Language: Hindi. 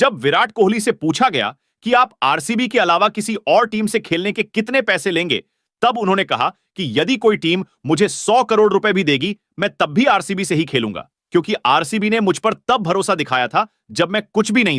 जब विराट कोहली से पूछा गया कि आप आरसीबी के अलावा किसी और टीम से खेलने के कितने पैसे लेंगे तब उन्होंने कहा कि यदि कोई टीम मुझे सौ करोड़ रुपए भी देगी मैं तब भी आरसीबी से ही खेलूंगा क्योंकि आरसीबी ने मुझ पर तब भरोसा दिखाया था जब मैं कुछ भी नहीं